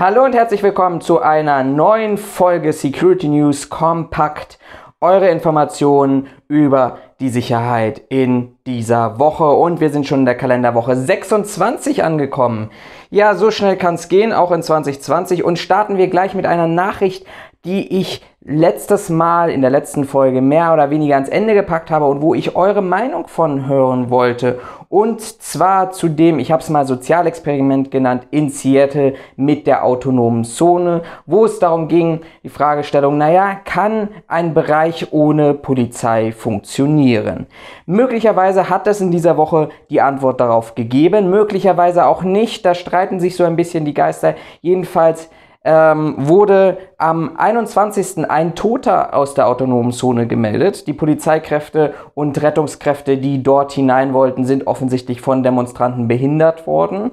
Hallo und herzlich willkommen zu einer neuen Folge Security News Kompakt. Eure Informationen über die Sicherheit in dieser Woche. Und wir sind schon in der Kalenderwoche 26 angekommen. Ja, so schnell kann es gehen, auch in 2020. Und starten wir gleich mit einer Nachricht, die ich letztes Mal in der letzten Folge mehr oder weniger ans Ende gepackt habe und wo ich eure Meinung von hören wollte. Und zwar zu dem, ich habe es mal Sozialexperiment genannt, in Seattle mit der autonomen Zone, wo es darum ging, die Fragestellung, naja, kann ein Bereich ohne Polizei funktionieren? Möglicherweise hat es in dieser Woche die Antwort darauf gegeben, möglicherweise auch nicht, da streiten sich so ein bisschen die Geister. Jedenfalls ähm, wurde am 21. ein Toter aus der autonomen Zone gemeldet. Die Polizeikräfte und Rettungskräfte, die dort hinein wollten, sind offensichtlich von Demonstranten behindert worden.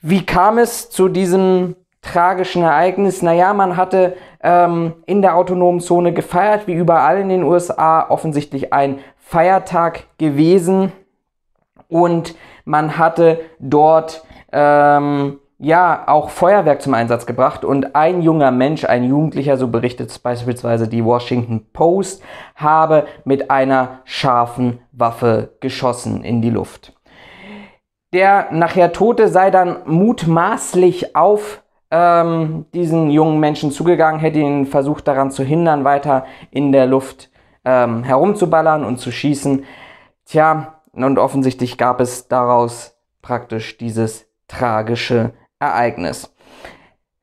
Wie kam es zu diesem tragischen Ereignis? Naja, man hatte ähm, in der autonomen Zone gefeiert, wie überall in den USA offensichtlich ein Feiertag gewesen und man hatte dort ähm, ja auch Feuerwerk zum Einsatz gebracht und ein junger Mensch, ein Jugendlicher, so berichtet beispielsweise die Washington Post, habe mit einer scharfen Waffe geschossen in die Luft. Der nachher Tote sei dann mutmaßlich auf ähm, diesen jungen Menschen zugegangen, hätte ihn versucht daran zu hindern, weiter in der Luft ähm, herumzuballern und zu schießen. Tja, und offensichtlich gab es daraus praktisch dieses tragische Ereignis.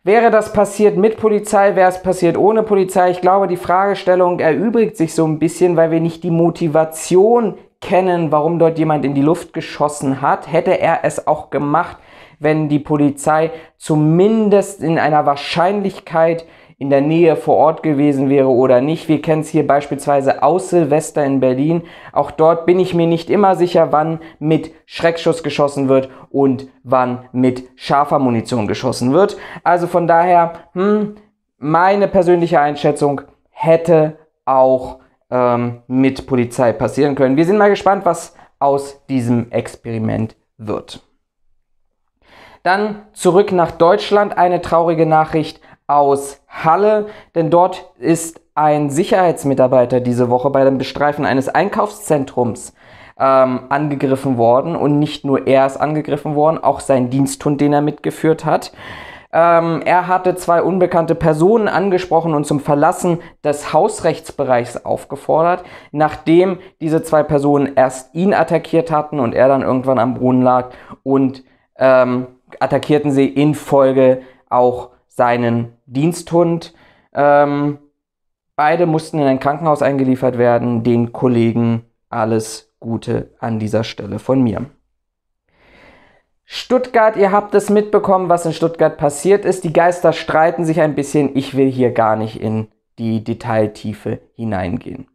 Wäre das passiert mit Polizei, wäre es passiert ohne Polizei? Ich glaube, die Fragestellung erübrigt sich so ein bisschen, weil wir nicht die Motivation kennen, warum dort jemand in die Luft geschossen hat. Hätte er es auch gemacht, wenn die Polizei zumindest in einer Wahrscheinlichkeit in der Nähe vor Ort gewesen wäre oder nicht. Wir kennen es hier beispielsweise aus Silvester in Berlin. Auch dort bin ich mir nicht immer sicher, wann mit Schreckschuss geschossen wird und wann mit scharfer Munition geschossen wird. Also von daher, hm, meine persönliche Einschätzung hätte auch ähm, mit Polizei passieren können. Wir sind mal gespannt, was aus diesem Experiment wird. Dann zurück nach Deutschland. Eine traurige Nachricht aus Halle, denn dort ist ein Sicherheitsmitarbeiter diese Woche bei dem Bestreifen eines Einkaufszentrums ähm, angegriffen worden und nicht nur er ist angegriffen worden, auch sein Diensthund, den er mitgeführt hat. Ähm, er hatte zwei unbekannte Personen angesprochen und zum Verlassen des Hausrechtsbereichs aufgefordert, nachdem diese zwei Personen erst ihn attackiert hatten und er dann irgendwann am Brunnen lag und ähm, attackierten sie infolge auch seinen Diensthund. Ähm, beide mussten in ein Krankenhaus eingeliefert werden. Den Kollegen alles Gute an dieser Stelle von mir. Stuttgart, ihr habt es mitbekommen, was in Stuttgart passiert ist. Die Geister streiten sich ein bisschen. Ich will hier gar nicht in die Detailtiefe hineingehen.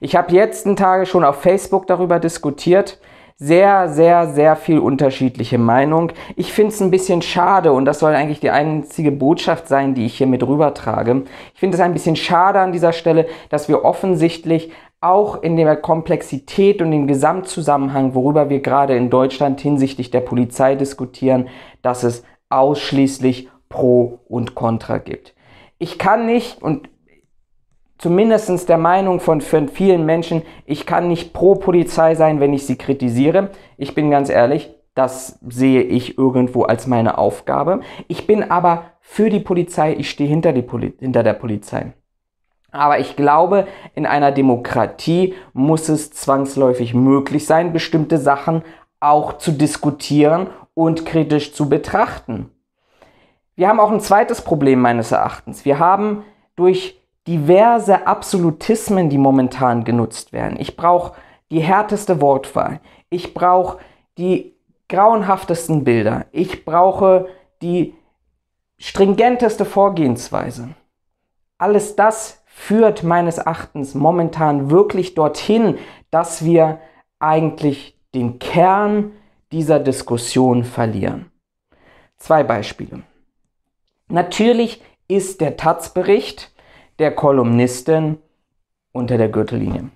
Ich habe letzten Tage schon auf Facebook darüber diskutiert sehr, sehr, sehr viel unterschiedliche Meinung. Ich finde es ein bisschen schade und das soll eigentlich die einzige Botschaft sein, die ich hier mit rübertrage. Ich finde es ein bisschen schade an dieser Stelle, dass wir offensichtlich auch in der Komplexität und im Gesamtzusammenhang, worüber wir gerade in Deutschland hinsichtlich der Polizei diskutieren, dass es ausschließlich Pro und Contra gibt. Ich kann nicht, und zumindest der Meinung von, vielen Menschen, ich kann nicht pro Polizei sein, wenn ich sie kritisiere. Ich bin ganz ehrlich, das sehe ich irgendwo als meine Aufgabe. Ich bin aber für die Polizei, ich stehe hinter, die Poli hinter der Polizei. Aber ich glaube, in einer Demokratie muss es zwangsläufig möglich sein, bestimmte Sachen auch zu diskutieren und kritisch zu betrachten. Wir haben auch ein zweites Problem meines Erachtens. Wir haben durch diverse Absolutismen, die momentan genutzt werden. Ich brauche die härteste Wortwahl. Ich brauche die grauenhaftesten Bilder. Ich brauche die stringenteste Vorgehensweise. Alles das führt meines Erachtens momentan wirklich dorthin, dass wir eigentlich den Kern dieser Diskussion verlieren. Zwei Beispiele. Natürlich ist der Taz-Bericht der Kolumnistin unter der Gürtellinie.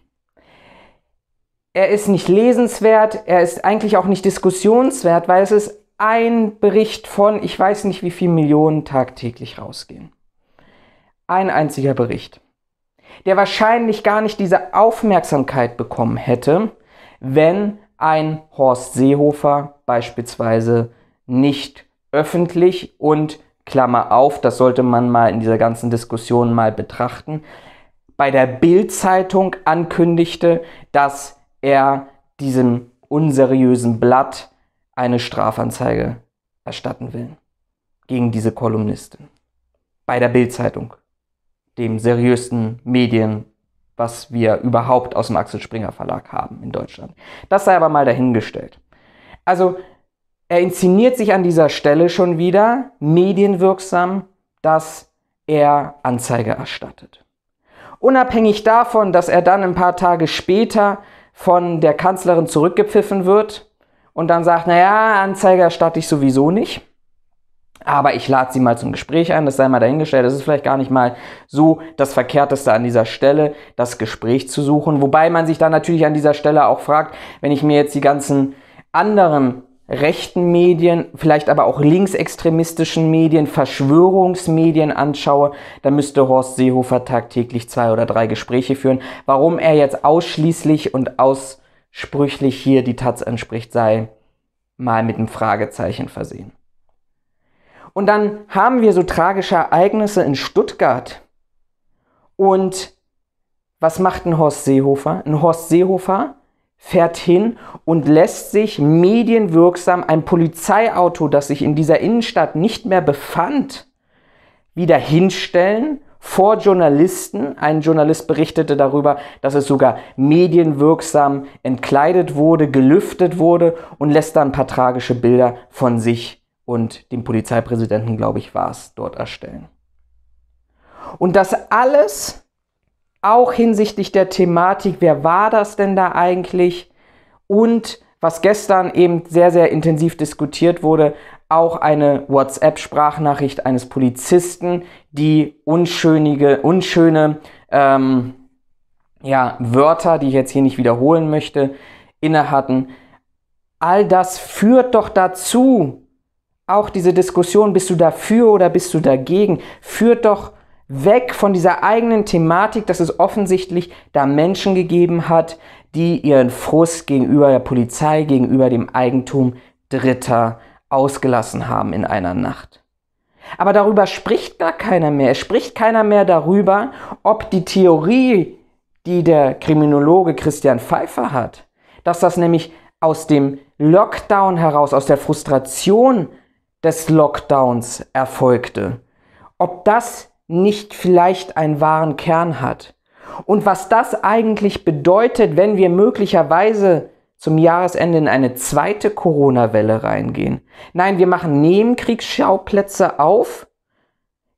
Er ist nicht lesenswert, er ist eigentlich auch nicht diskussionswert, weil es ist ein Bericht von, ich weiß nicht, wie viele Millionen tagtäglich rausgehen. Ein einziger Bericht, der wahrscheinlich gar nicht diese Aufmerksamkeit bekommen hätte, wenn ein Horst Seehofer beispielsweise nicht öffentlich und Klammer auf, das sollte man mal in dieser ganzen Diskussion mal betrachten, bei der Bild-Zeitung ankündigte, dass er diesem unseriösen Blatt eine Strafanzeige erstatten will gegen diese Kolumnistin. Bei der Bild-Zeitung, dem seriösten Medien, was wir überhaupt aus dem Axel Springer Verlag haben in Deutschland. Das sei aber mal dahingestellt. Also er inszeniert sich an dieser Stelle schon wieder medienwirksam, dass er Anzeige erstattet. Unabhängig davon, dass er dann ein paar Tage später von der Kanzlerin zurückgepfiffen wird und dann sagt, naja, Anzeige erstatte ich sowieso nicht, aber ich lade sie mal zum Gespräch ein, das sei mal dahingestellt, das ist vielleicht gar nicht mal so das Verkehrteste an dieser Stelle, das Gespräch zu suchen, wobei man sich dann natürlich an dieser Stelle auch fragt, wenn ich mir jetzt die ganzen anderen rechten Medien, vielleicht aber auch linksextremistischen Medien, Verschwörungsmedien anschaue, dann müsste Horst Seehofer tagtäglich zwei oder drei Gespräche führen. Warum er jetzt ausschließlich und aussprüchlich hier die Taz anspricht, sei mal mit einem Fragezeichen versehen. Und dann haben wir so tragische Ereignisse in Stuttgart. Und was macht ein Horst Seehofer? Ein Horst Seehofer fährt hin und lässt sich medienwirksam ein Polizeiauto, das sich in dieser Innenstadt nicht mehr befand, wieder hinstellen vor Journalisten. Ein Journalist berichtete darüber, dass es sogar medienwirksam entkleidet wurde, gelüftet wurde und lässt dann ein paar tragische Bilder von sich und dem Polizeipräsidenten, glaube ich, war es, dort erstellen. Und das alles auch hinsichtlich der Thematik, wer war das denn da eigentlich? Und was gestern eben sehr, sehr intensiv diskutiert wurde, auch eine WhatsApp-Sprachnachricht eines Polizisten, die unschönige, unschöne ähm, ja, Wörter, die ich jetzt hier nicht wiederholen möchte, inne hatten. All das führt doch dazu, auch diese Diskussion, bist du dafür oder bist du dagegen, führt doch Weg von dieser eigenen Thematik, dass es offensichtlich da Menschen gegeben hat, die ihren Frust gegenüber der Polizei, gegenüber dem Eigentum Dritter ausgelassen haben in einer Nacht. Aber darüber spricht gar keiner mehr. Es spricht keiner mehr darüber, ob die Theorie, die der Kriminologe Christian Pfeiffer hat, dass das nämlich aus dem Lockdown heraus, aus der Frustration des Lockdowns erfolgte, ob das nicht vielleicht einen wahren Kern hat. Und was das eigentlich bedeutet, wenn wir möglicherweise zum Jahresende in eine zweite Corona-Welle reingehen. Nein, wir machen Nebenkriegsschauplätze auf,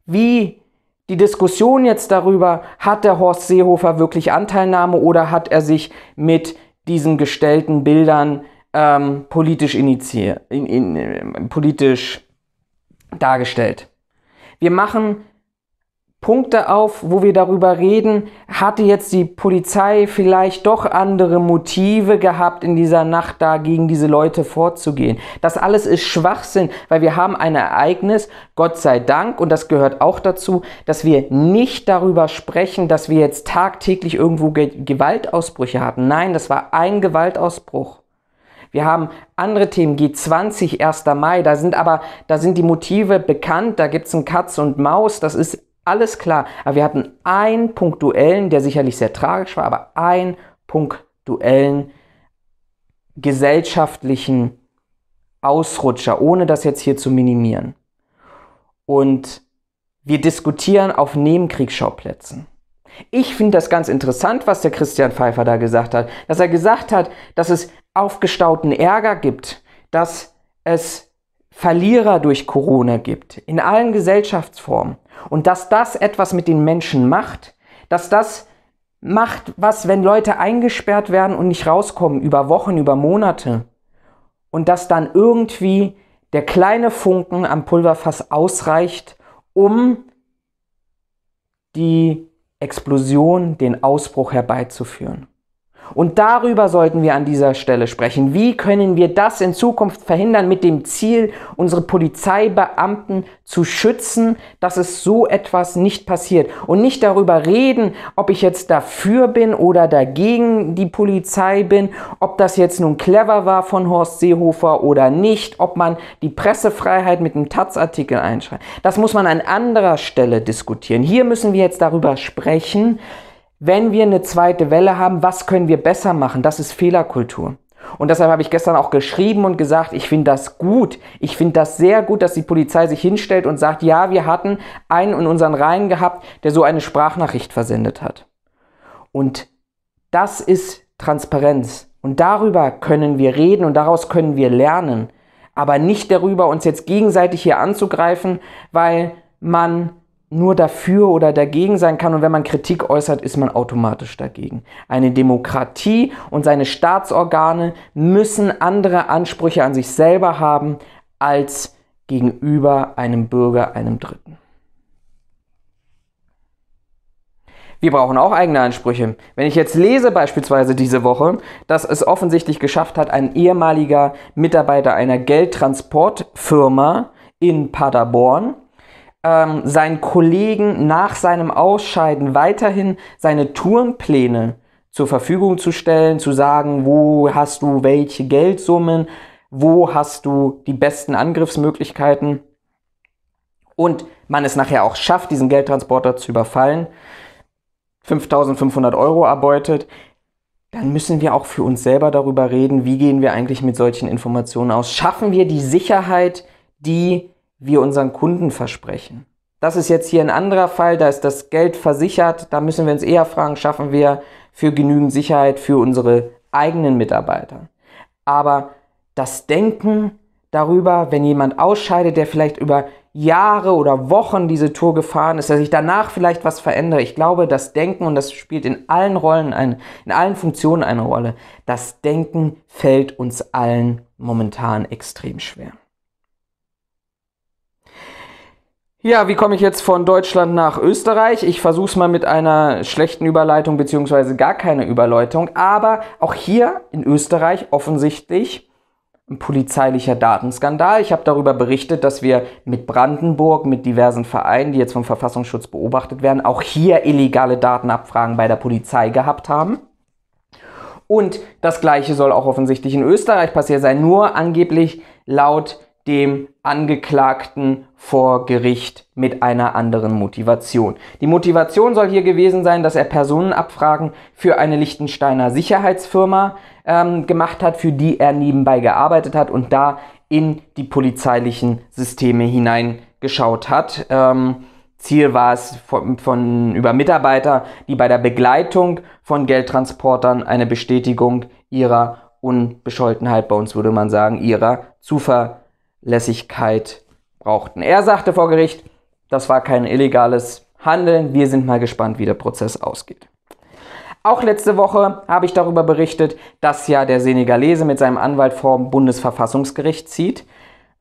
wie die Diskussion jetzt darüber, hat der Horst Seehofer wirklich Anteilnahme oder hat er sich mit diesen gestellten Bildern ähm, politisch initiiert, in, in, äh, politisch dargestellt. Wir machen Punkte auf, wo wir darüber reden, hatte jetzt die Polizei vielleicht doch andere Motive gehabt, in dieser Nacht da gegen diese Leute vorzugehen. Das alles ist Schwachsinn, weil wir haben ein Ereignis, Gott sei Dank, und das gehört auch dazu, dass wir nicht darüber sprechen, dass wir jetzt tagtäglich irgendwo Ge Gewaltausbrüche hatten. Nein, das war ein Gewaltausbruch. Wir haben andere Themen, G20, 1. Mai, da sind aber, da sind die Motive bekannt, da gibt es ein Katz und Maus, das ist alles klar. Aber wir hatten einen punktuellen, der sicherlich sehr tragisch war, aber einen punktuellen gesellschaftlichen Ausrutscher, ohne das jetzt hier zu minimieren. Und wir diskutieren auf Nebenkriegsschauplätzen. Ich finde das ganz interessant, was der Christian Pfeiffer da gesagt hat. Dass er gesagt hat, dass es aufgestauten Ärger gibt, dass es Verlierer durch Corona gibt, in allen Gesellschaftsformen, und dass das etwas mit den Menschen macht, dass das macht was, wenn Leute eingesperrt werden und nicht rauskommen über Wochen, über Monate, und dass dann irgendwie der kleine Funken am Pulverfass ausreicht, um die Explosion, den Ausbruch herbeizuführen. Und darüber sollten wir an dieser Stelle sprechen. Wie können wir das in Zukunft verhindern mit dem Ziel, unsere Polizeibeamten zu schützen, dass es so etwas nicht passiert? Und nicht darüber reden, ob ich jetzt dafür bin oder dagegen die Polizei bin, ob das jetzt nun clever war von Horst Seehofer oder nicht, ob man die Pressefreiheit mit einem Taz-Artikel einschreibt. Das muss man an anderer Stelle diskutieren. Hier müssen wir jetzt darüber sprechen, wenn wir eine zweite Welle haben, was können wir besser machen? Das ist Fehlerkultur. Und deshalb habe ich gestern auch geschrieben und gesagt, ich finde das gut. Ich finde das sehr gut, dass die Polizei sich hinstellt und sagt, ja, wir hatten einen in unseren Reihen gehabt, der so eine Sprachnachricht versendet hat. Und das ist Transparenz. Und darüber können wir reden und daraus können wir lernen. Aber nicht darüber, uns jetzt gegenseitig hier anzugreifen, weil man nur dafür oder dagegen sein kann und wenn man Kritik äußert, ist man automatisch dagegen. Eine Demokratie und seine Staatsorgane müssen andere Ansprüche an sich selber haben als gegenüber einem Bürger, einem Dritten. Wir brauchen auch eigene Ansprüche. Wenn ich jetzt lese beispielsweise diese Woche, dass es offensichtlich geschafft hat, ein ehemaliger Mitarbeiter einer Geldtransportfirma in Paderborn, ähm, seinen Kollegen nach seinem Ausscheiden weiterhin seine Tourenpläne zur Verfügung zu stellen, zu sagen, wo hast du welche Geldsummen, wo hast du die besten Angriffsmöglichkeiten und man es nachher auch schafft, diesen Geldtransporter zu überfallen, 5500 Euro erbeutet, dann müssen wir auch für uns selber darüber reden, wie gehen wir eigentlich mit solchen Informationen aus. Schaffen wir die Sicherheit, die wir unseren Kunden versprechen. Das ist jetzt hier ein anderer Fall, da ist das Geld versichert, da müssen wir uns eher fragen, schaffen wir für genügend Sicherheit für unsere eigenen Mitarbeiter. Aber das Denken darüber, wenn jemand ausscheidet, der vielleicht über Jahre oder Wochen diese Tour gefahren ist, dass ich danach vielleicht was verändere. Ich glaube, das Denken, und das spielt in allen Rollen, ein, in allen Funktionen eine Rolle, das Denken fällt uns allen momentan extrem schwer. Ja, wie komme ich jetzt von Deutschland nach Österreich? Ich versuche es mal mit einer schlechten Überleitung beziehungsweise gar keine Überleitung. Aber auch hier in Österreich offensichtlich ein polizeilicher Datenskandal. Ich habe darüber berichtet, dass wir mit Brandenburg, mit diversen Vereinen, die jetzt vom Verfassungsschutz beobachtet werden, auch hier illegale Datenabfragen bei der Polizei gehabt haben. Und das gleiche soll auch offensichtlich in Österreich passiert sein. Nur angeblich laut dem Angeklagten vor Gericht mit einer anderen Motivation. Die Motivation soll hier gewesen sein, dass er Personenabfragen für eine Lichtensteiner Sicherheitsfirma ähm, gemacht hat, für die er nebenbei gearbeitet hat und da in die polizeilichen Systeme hineingeschaut hat. Ähm, Ziel war es von, von, über Mitarbeiter, die bei der Begleitung von Geldtransportern eine Bestätigung ihrer Unbescholtenheit, bei uns würde man sagen, ihrer Zuverlässigkeit Lässigkeit brauchten. Er sagte vor Gericht, das war kein illegales Handeln. Wir sind mal gespannt, wie der Prozess ausgeht. Auch letzte Woche habe ich darüber berichtet, dass ja der Senegalese mit seinem Anwalt vor dem Bundesverfassungsgericht zieht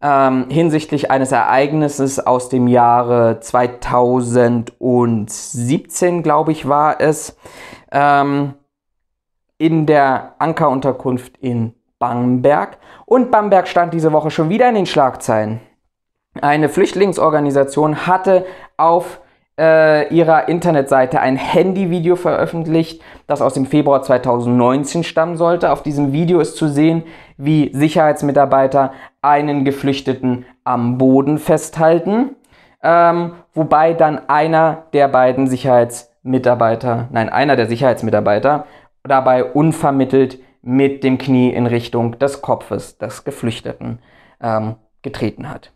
ähm, hinsichtlich eines Ereignisses aus dem Jahre 2017, glaube ich, war es, ähm, in der Ankerunterkunft in Bamberg. Und Bamberg stand diese Woche schon wieder in den Schlagzeilen. Eine Flüchtlingsorganisation hatte auf äh, ihrer Internetseite ein Handyvideo veröffentlicht, das aus dem Februar 2019 stammen sollte. Auf diesem Video ist zu sehen, wie Sicherheitsmitarbeiter einen Geflüchteten am Boden festhalten, ähm, wobei dann einer der beiden Sicherheitsmitarbeiter, nein, einer der Sicherheitsmitarbeiter dabei unvermittelt mit dem Knie in Richtung des Kopfes des Geflüchteten ähm, getreten hat.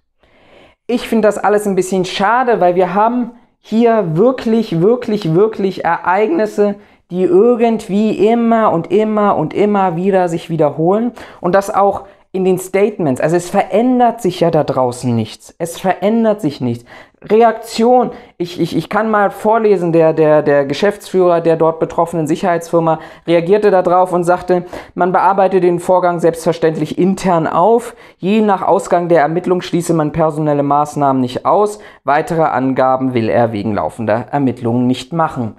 Ich finde das alles ein bisschen schade, weil wir haben hier wirklich, wirklich, wirklich Ereignisse, die irgendwie immer und immer und immer wieder sich wiederholen und das auch in den Statements. Also es verändert sich ja da draußen nichts. Es verändert sich nichts. Reaktion. Ich, ich, ich kann mal vorlesen, der, der, der Geschäftsführer der dort betroffenen Sicherheitsfirma reagierte darauf und sagte, man bearbeite den Vorgang selbstverständlich intern auf. Je nach Ausgang der Ermittlung schließe man personelle Maßnahmen nicht aus. Weitere Angaben will er wegen laufender Ermittlungen nicht machen.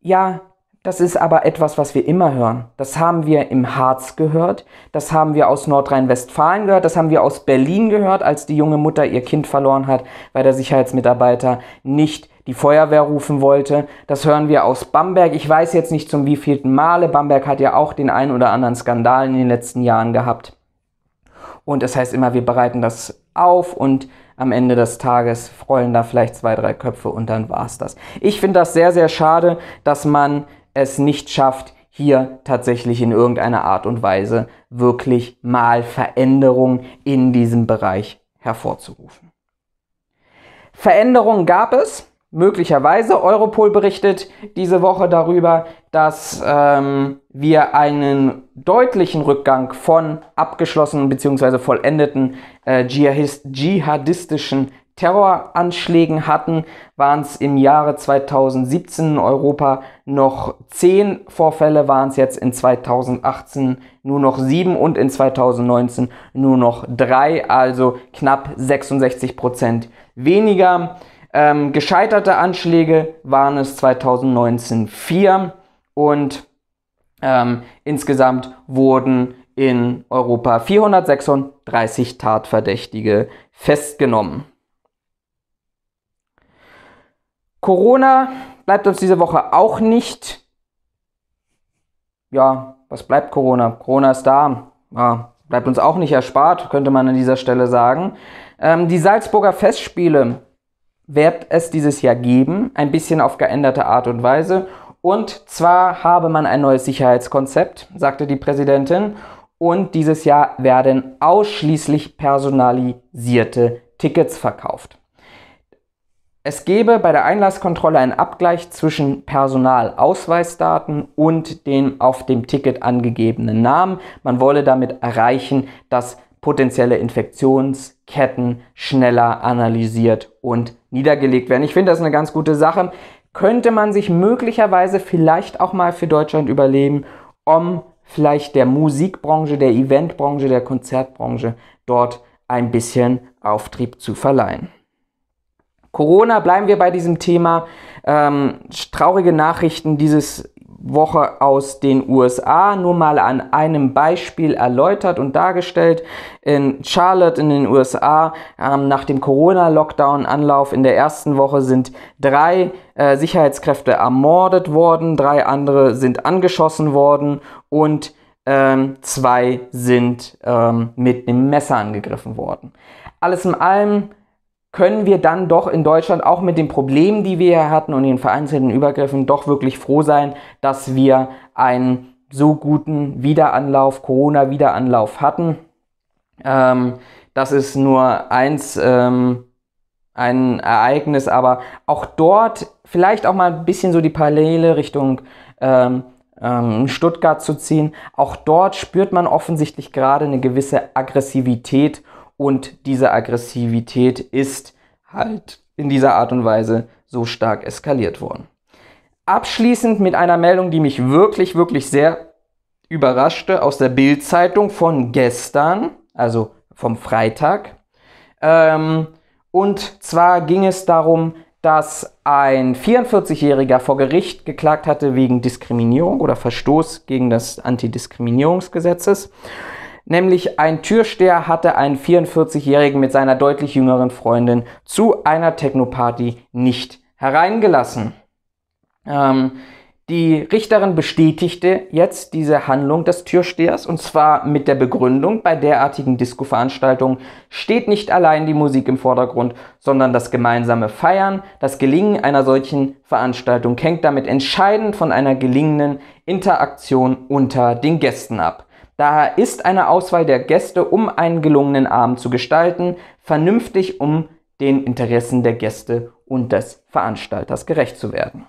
Ja, das ist aber etwas, was wir immer hören. Das haben wir im Harz gehört, das haben wir aus Nordrhein-Westfalen gehört, das haben wir aus Berlin gehört, als die junge Mutter ihr Kind verloren hat, weil der Sicherheitsmitarbeiter nicht die Feuerwehr rufen wollte. Das hören wir aus Bamberg. Ich weiß jetzt nicht zum wievielten Male. Bamberg hat ja auch den einen oder anderen Skandal in den letzten Jahren gehabt. Und das heißt immer, wir bereiten das auf und am Ende des Tages rollen da vielleicht zwei, drei Köpfe und dann war's das. Ich finde das sehr, sehr schade, dass man es nicht schafft, hier tatsächlich in irgendeiner Art und Weise wirklich mal Veränderung in diesem Bereich hervorzurufen. Veränderungen gab es, möglicherweise. Europol berichtet diese Woche darüber, dass ähm, wir einen deutlichen Rückgang von abgeschlossenen bzw. vollendeten äh, dschihadistischen Terroranschlägen hatten, waren es im Jahre 2017 in Europa noch 10 Vorfälle, waren es jetzt in 2018 nur noch 7 und in 2019 nur noch 3, also knapp 66 Prozent weniger. Ähm, gescheiterte Anschläge waren es 2019 4 und ähm, insgesamt wurden in Europa 436 Tatverdächtige festgenommen. Corona bleibt uns diese Woche auch nicht. Ja, was bleibt Corona? Corona ist da. Ja, bleibt uns auch nicht erspart, könnte man an dieser Stelle sagen. Ähm, die Salzburger Festspiele wird es dieses Jahr geben, ein bisschen auf geänderte Art und Weise. Und zwar habe man ein neues Sicherheitskonzept, sagte die Präsidentin. Und dieses Jahr werden ausschließlich personalisierte Tickets verkauft. Es gebe bei der Einlasskontrolle einen Abgleich zwischen Personalausweisdaten und dem auf dem Ticket angegebenen Namen. Man wolle damit erreichen, dass potenzielle Infektionsketten schneller analysiert und niedergelegt werden. Ich finde das eine ganz gute Sache. Könnte man sich möglicherweise vielleicht auch mal für Deutschland überlegen, um vielleicht der Musikbranche, der Eventbranche, der Konzertbranche dort ein bisschen Auftrieb zu verleihen. Corona, bleiben wir bei diesem Thema. Ähm, traurige Nachrichten dieses Woche aus den USA, nur mal an einem Beispiel erläutert und dargestellt. In Charlotte in den USA, ähm, nach dem Corona-Lockdown-Anlauf in der ersten Woche sind drei äh, Sicherheitskräfte ermordet worden, drei andere sind angeschossen worden und ähm, zwei sind ähm, mit einem Messer angegriffen worden. Alles in allem können wir dann doch in Deutschland auch mit den Problemen, die wir hier hatten und den vereinzelten Übergriffen, doch wirklich froh sein, dass wir einen so guten Wiederanlauf, Corona-Wiederanlauf hatten. Ähm, das ist nur eins, ähm, ein Ereignis, aber auch dort vielleicht auch mal ein bisschen so die Parallele Richtung ähm, ähm Stuttgart zu ziehen. Auch dort spürt man offensichtlich gerade eine gewisse Aggressivität und diese Aggressivität ist halt in dieser Art und Weise so stark eskaliert worden. Abschließend mit einer Meldung, die mich wirklich, wirklich sehr überraschte, aus der Bild-Zeitung von gestern, also vom Freitag. Ähm, und zwar ging es darum, dass ein 44-Jähriger vor Gericht geklagt hatte wegen Diskriminierung oder Verstoß gegen das Antidiskriminierungsgesetzes. Nämlich ein Türsteher hatte einen 44-Jährigen mit seiner deutlich jüngeren Freundin zu einer Technoparty nicht hereingelassen. Ähm, die Richterin bestätigte jetzt diese Handlung des Türstehers und zwar mit der Begründung, bei derartigen Disco-Veranstaltungen steht nicht allein die Musik im Vordergrund, sondern das gemeinsame Feiern, das Gelingen einer solchen Veranstaltung hängt damit entscheidend von einer gelingenden Interaktion unter den Gästen ab. Daher ist eine Auswahl der Gäste, um einen gelungenen Abend zu gestalten, vernünftig, um den Interessen der Gäste und des Veranstalters gerecht zu werden.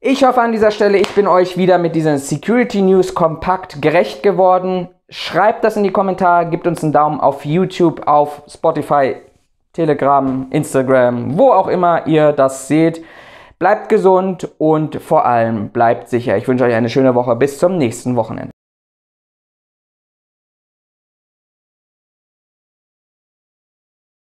Ich hoffe an dieser Stelle, ich bin euch wieder mit diesen Security News kompakt gerecht geworden. Schreibt das in die Kommentare, gebt uns einen Daumen auf YouTube, auf Spotify, Telegram, Instagram, wo auch immer ihr das seht. Bleibt gesund und vor allem bleibt sicher. Ich wünsche euch eine schöne Woche. Bis zum nächsten Wochenende.